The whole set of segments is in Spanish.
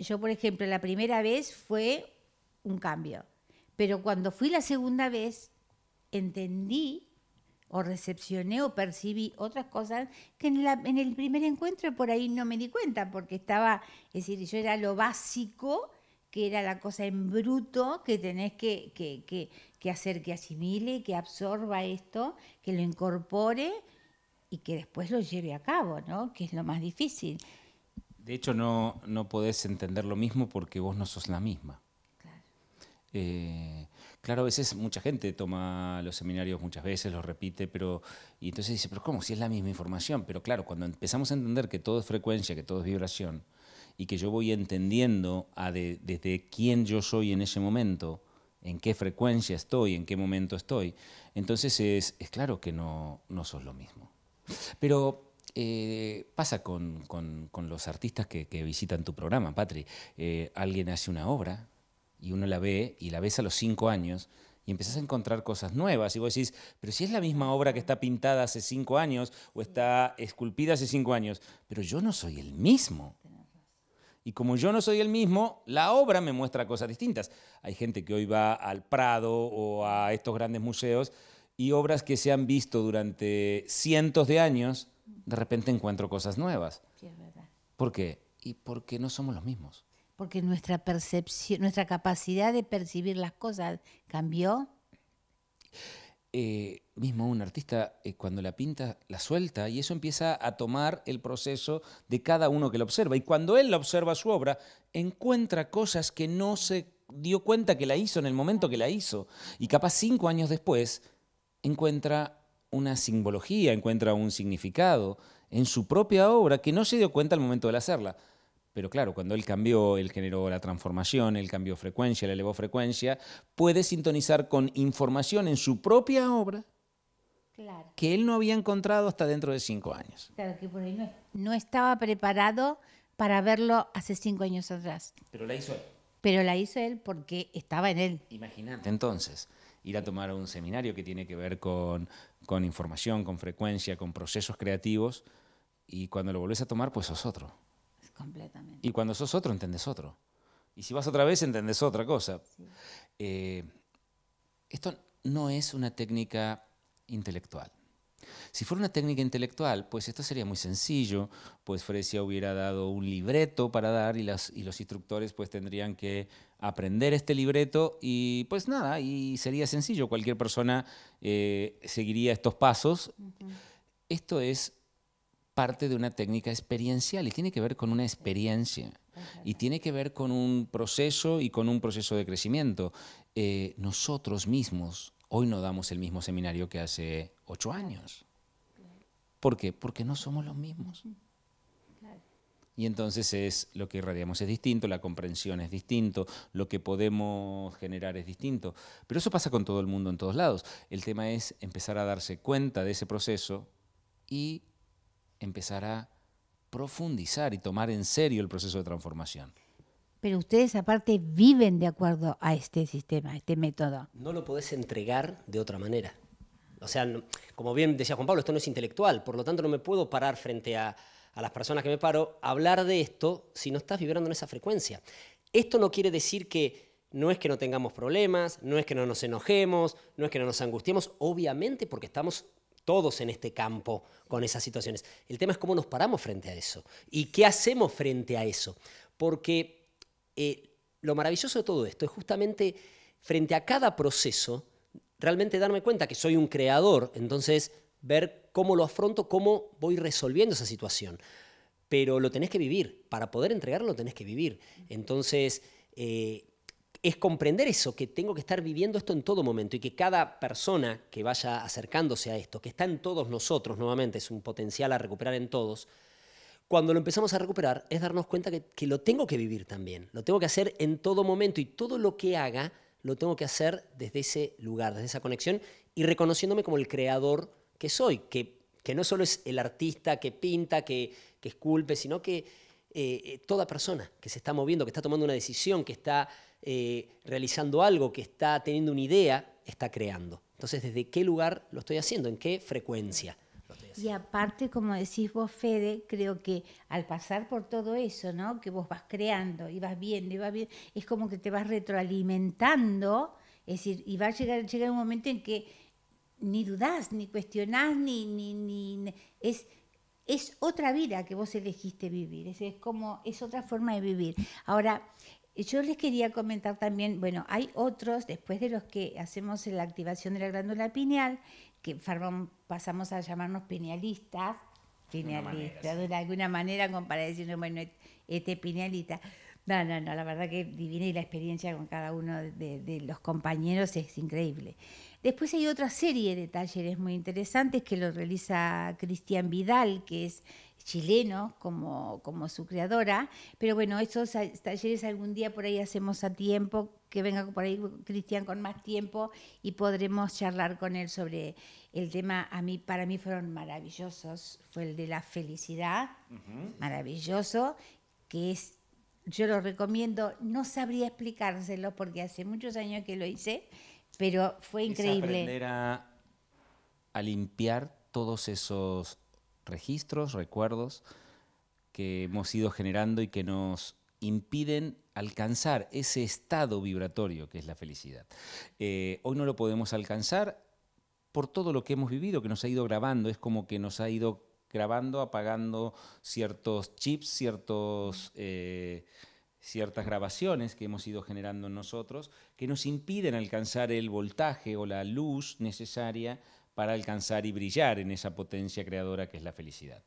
Yo, por ejemplo, la primera vez fue un cambio, pero cuando fui la segunda vez, entendí o recepcioné o percibí otras cosas que en, el primer encuentro por ahí no me di cuenta, porque estaba, es decir, yo era lo básico, que era la cosa en bruto que tenés que, que hacer que asimile, que absorba esto, que lo incorpore y que después lo lleve a cabo, ¿no? Que es lo más difícil. De hecho, no, no podés entender lo mismo porque vos no sos la misma. Claro. Eh, claro, a veces mucha gente toma los seminarios muchas veces, los repite, pero. Y entonces dice, pero ¿cómo? Si es la misma información. Pero claro, cuando empezamos a entender que todo es frecuencia, que todo es vibración, y que yo voy entendiendo a desde quién yo soy en ese momento, en qué frecuencia estoy, en qué momento estoy, entonces es, claro que no, no sos lo mismo. Pero eh, pasa con, los artistas que, visitan tu programa, Patri. Eh, alguien hace una obra y uno la ve y la ves a los cinco años y empezás a encontrar cosas nuevas y vos decís, pero si es la misma obra que está pintada hace cinco años o está esculpida hace cinco años, pero yo no soy el mismo. Y como yo no soy el mismo, la obra me muestra cosas distintas. Hay gente que hoy va al Prado o a estos grandes museos y obras que se han visto durante cientos de años de repente encuentro cosas nuevas. porque ¿Por qué? Y porque no somos los mismos. Porque nuestra percepción, nuestra capacidad de percibir las cosas cambió. Eh, mismo un artista eh, cuando la pinta la suelta y eso empieza a tomar el proceso de cada uno que la observa. Y cuando él la observa su obra, encuentra cosas que no se dio cuenta que la hizo en el momento que la hizo. Y capaz cinco años después encuentra una simbología, encuentra un significado en su propia obra que no se dio cuenta al momento de hacerla. Pero claro, cuando él cambió, él generó la transformación, él cambió frecuencia, le elevó frecuencia, puede sintonizar con información en su propia obra que él no había encontrado hasta dentro de cinco años. Claro, que por ahí no, no estaba preparado para verlo hace cinco años atrás. Pero la hizo él. Pero la hizo él porque estaba en él. Imagínate entonces ir a tomar un seminario que tiene que ver con, información, con frecuencia, con procesos creativos, y cuando lo volvés a tomar, pues sos otro. Y cuando sos otro, entendés otro. Y si vas otra vez, entendés otra cosa. Eh, esto no es una técnica intelectual. Si fuera una técnica intelectual, pues esto sería muy sencillo, pues Frecia hubiera dado un libreto para dar y, las, y los instructores pues tendrían que aprender este libreto y pues nada, y sería sencillo, cualquier persona eh, seguiría estos pasos. Esto es parte de una técnica experiencial y tiene que ver con una experiencia y tiene que ver con un proceso y con un proceso de crecimiento. Eh, nosotros mismos hoy no damos el mismo seminario que hace ocho años. ¿Por qué? Porque no somos los mismos. Y entonces es lo que irradiamos es distinto, la comprensión es distinto, lo que podemos generar es distinto. Pero eso pasa con todo el mundo en todos lados. El tema es empezar a darse cuenta de ese proceso y empezar a profundizar y tomar en serio el proceso de transformación. Pero ustedes aparte viven de acuerdo a este sistema, a este método. No lo podés entregar de otra manera. O sea, como bien decía Juan Pablo, esto no es intelectual, por lo tanto no me puedo parar frente a, las personas que me paro a hablar de esto si no estás vibrando en esa frecuencia. Esto no quiere decir que no es que no tengamos problemas, no es que no nos enojemos, no es que no nos angustiemos, obviamente porque estamos todos en este campo con esas situaciones. El tema es cómo nos paramos frente a eso y qué hacemos frente a eso. Porque eh, lo maravilloso de todo esto es justamente frente a cada proceso realmente darme cuenta que soy un creador, entonces ver cómo lo afronto, cómo voy resolviendo esa situación. Pero lo tenés que vivir, para poder entregarlo tenés que vivir. Entonces, eh, es comprender eso, que tengo que estar viviendo esto en todo momento y que cada persona que vaya acercándose a esto, que está en todos nosotros nuevamente, es un potencial a recuperar en todos, cuando lo empezamos a recuperar es darnos cuenta que, que lo tengo que vivir también, lo tengo que hacer en todo momento y todo lo que haga lo tengo que hacer desde ese lugar, desde esa conexión y reconociéndome como el creador que soy, que, no solo es el artista que pinta, que, que esculpe, sino que eh, toda persona que se está moviendo, que está tomando una decisión, que está eh, realizando algo, que está teniendo una idea, está creando. Entonces, ¿desde qué lugar lo estoy haciendo? ¿En qué frecuencia? Y aparte, como decís vos, Fede, creo que al pasar por todo eso, ¿no? Que vos vas creando y vas viendo y vas viendo, es como que te vas retroalimentando, es decir, y va a llegar, llegar un momento en que ni dudás, ni cuestionás, ni, ni, es es otra vida que vos elegiste vivir, es, como, es otra forma de vivir. Ahora, y yo les quería comentar también, bueno, hay otros, después de los que hacemos la activación de la glándula pineal, que pasamos a llamarnos pinealistas, pinealistas de, alguna manera, como para decirnos, bueno, este pinealita. No, no, no, la verdad que divina y la experiencia con cada uno de, de, los compañeros es increíble. Después hay otra serie de talleres muy interesantes que lo realiza Cristian Vidal, que es Chileno como, como su creadora. Pero bueno, esos talleres algún día por ahí hacemos a tiempo, que venga por ahí Cristian con más tiempo y podremos charlar con él sobre el tema. A mí, para mí fueron maravillosos. Fue el de la felicidad, maravilloso, que es, yo lo recomiendo, no sabría explicárselo porque hace muchos años que lo hice, pero fue increíble. era aprender a limpiar todos esos registros, recuerdos que hemos ido generando y que nos impiden alcanzar ese estado vibratorio que es la felicidad. Eh, hoy no lo podemos alcanzar por todo lo que hemos vivido, que nos ha ido grabando, es como que nos ha ido grabando, apagando ciertos chips, ciertos, eh, ciertas grabaciones que hemos ido generando nosotros, que nos impiden alcanzar el voltaje o la luz necesaria para alcanzar y brillar en esa potencia creadora que es la felicidad.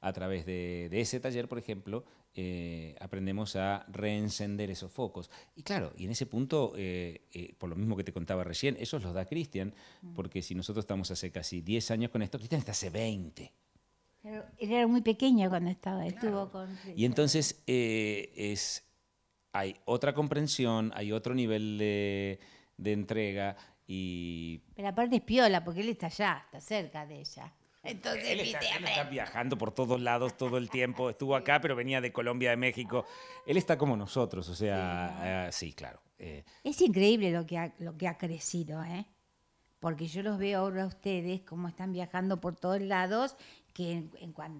A través de, ese taller, por ejemplo, eh, aprendemos a reencender esos focos. Y claro, y en ese punto, eh, eh, por lo mismo que te contaba recién, eso los da Cristian, mm. porque si nosotros estamos hace casi 10 años con esto, Cristian está hace 20. él era muy pequeño cuando estaba, estuvo con... Y entonces es, hay otra comprensión, hay otro nivel de entrega y... Pero aparte es piola, porque él está allá, está cerca de ella. Entonces, él está, viajando por todos lados todo el tiempo. Estuvo acá, pero venía de Colombia, de México. Él está como nosotros, o sea, sí, ah, claro. Eh. Es increíble lo que, ha, lo que ha crecido, ¿eh? Porque yo los veo ahora a ustedes como están viajando por todos lados, que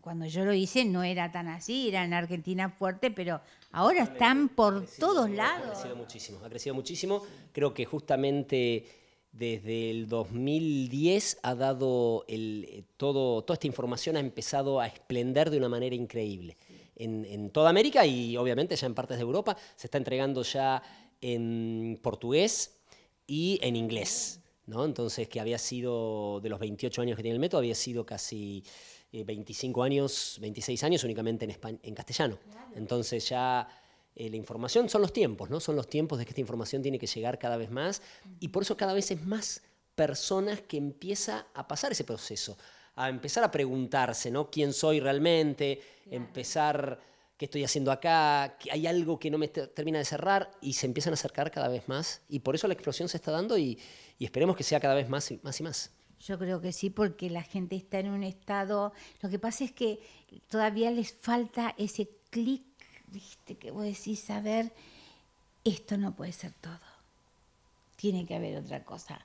cuando yo lo hice no era tan así, era en Argentina fuerte, pero ahora están por todos lados. Ha crecido muchísimo, ha crecido muchísimo. Creo que justamente desde el 2010 ha dado eh, todo, toda esta información ha empezado a esplender de una manera increíble. En, toda América y obviamente ya en partes de Europa se está entregando ya en portugués y en inglés. ¿no? Entonces, que había sido, de los 28 años que tiene el método, había sido casi 25 eh, años, 26 años únicamente en, en castellano. Entonces ya eh, la información son los tiempos, ¿no? Son los tiempos de que esta información tiene que llegar cada vez más y por eso cada vez es más personas que empiezan a pasar ese proceso, a empezar a preguntarse, ¿no? ¿Quién soy realmente? Empezar, ¿qué estoy haciendo acá? que ¿Hay algo que no me termina de cerrar? Y se empiezan a acercar cada vez más y por eso la explosión se está dando y, esperemos que sea cada vez más más. Y más. Yo creo que sí, porque la gente está en un estado. Lo que pasa es que todavía les falta ese clic viste, que vos decís, a ver, esto no puede ser todo. Tiene que haber otra cosa.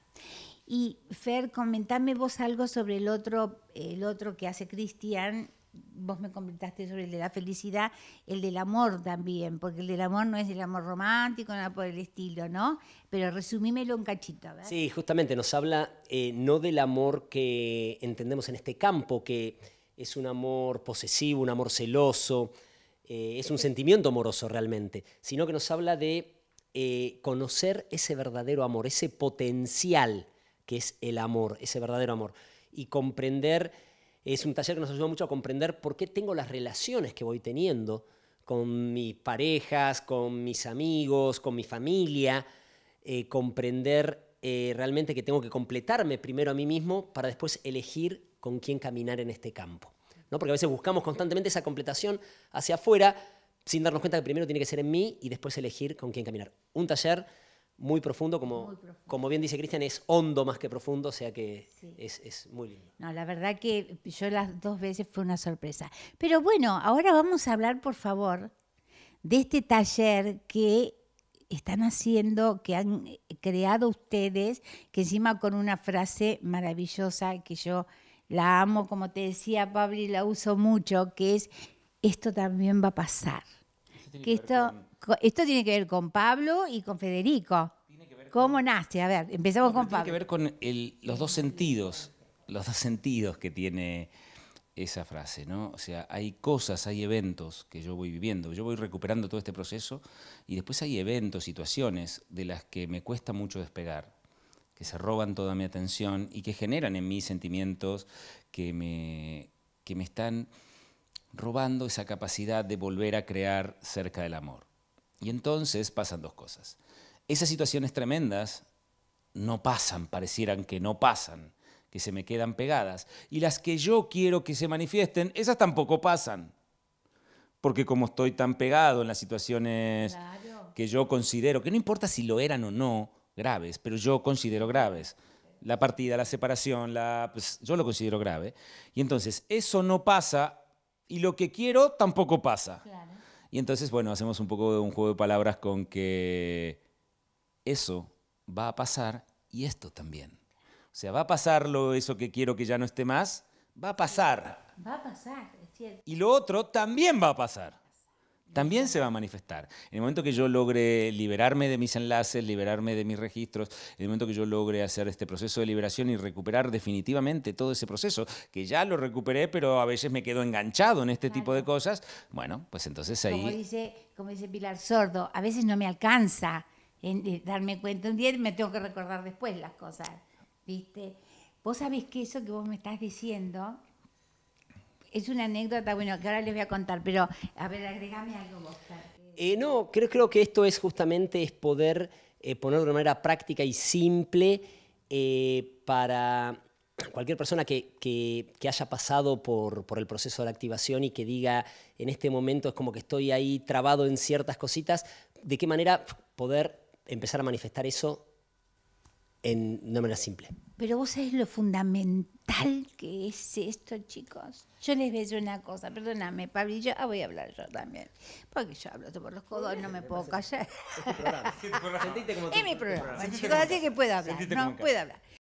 Y Fer, comentame vos algo sobre el otro, el otro que hace Cristian. Vos me comentaste sobre el de la felicidad, el del amor también, porque el del amor no es el amor romántico, nada por el estilo, ¿no? Pero resumímelo un cachito, a Sí, justamente nos habla eh, no del amor que entendemos en este campo, que es un amor posesivo, un amor celoso, eh, es un sentimiento amoroso realmente, sino que nos habla de eh, conocer ese verdadero amor, ese potencial que es el amor, ese verdadero amor, y comprender, es un taller que nos ayuda mucho a comprender por qué tengo las relaciones que voy teniendo con mis parejas, con mis amigos, con mi familia, eh, comprender realmente que tengo que completarme primero a mí mismo para después elegir con quién caminar en este campo. Porque a veces buscamos constantemente esa completación hacia afuera sin darnos cuenta que primero tiene que ser en mí y después elegir con quién caminar. Un taller muy profundo, como, como bien dice Cristian, es hondo más que profundo, o sea que es, es, muy No, la verdad que yo las dos veces fue una sorpresa. Pero bueno, ahora vamos a hablar, por favor, de este taller que están haciendo, que han creado ustedes, que encima con una frase maravillosa que yo la amo, como te decía Pablo, y la uso mucho, que es esto también va a pasar. Que, esto, esto tiene que ver con Pablo y con Federico. ¿Cómo nace? A ver, empezamos con Pablo. Tiene que ver con los dos sentidos, los dos sentidos que tiene esa frase, ¿no? O sea, hay cosas, hay eventos que yo voy viviendo, yo voy recuperando todo este proceso y después hay eventos, situaciones de las que me cuesta mucho despegar que se roban toda mi atención y que generan en mí sentimientos que me, que me están robando esa capacidad de volver a crear cerca del amor. Y entonces pasan dos cosas. Esas situaciones tremendas no pasan, parecieran que no pasan, que se me quedan pegadas. Y las que yo quiero que se manifiesten, esas tampoco pasan. Porque como estoy tan pegado en las situaciones que yo considero, que no importa si lo eran o no, graves, pero yo considero graves. La partida, la separación, pues, yo lo considero grave. Y entonces eso no pasa y lo que quiero tampoco pasa. Y entonces, bueno, hacemos un poco de un juego de palabras con que eso va a pasar y esto también. O sea, va a pasar lo, eso que quiero que ya no esté más, va a pasar. Va a pasar, es cierto. Y lo otro también va a pasar también se va a manifestar. En el momento que yo logre liberarme de mis enlaces, liberarme de mis registros, en el momento que yo logre hacer este proceso de liberación y recuperar definitivamente todo ese proceso, que ya lo recuperé, pero a veces me quedo enganchado en este tipo de cosas, bueno, pues entonces ahí... Como dice, como dice Pilar Sordo, a veces no me alcanza en eh, darme cuenta un día y me tengo que recordar después las cosas, ¿viste? Vos sabés que eso que vos me estás diciendo es una anécdota, bueno, que ahora les voy a contar, pero a ver, agregame algo vos. Eh, no, creo, creo que esto es justamente es poder poner eh, ponerlo de una manera práctica y simple eh, para cualquier persona que, haya pasado por, el proceso de la activación y que diga, en este momento es como que estoy ahí trabado en ciertas cositas, de qué manera poder empezar a manifestar eso en, de una manera simple. Pero vos sabés lo fundamental que es esto, chicos. Yo les voy a decir una cosa, perdóname, y yo, ah, voy a hablar yo también. Porque yo hablo por los codos, no este me puedo callar. Este es mi problema, es mi chicos, así que puedo hablar. No, puedo hablar.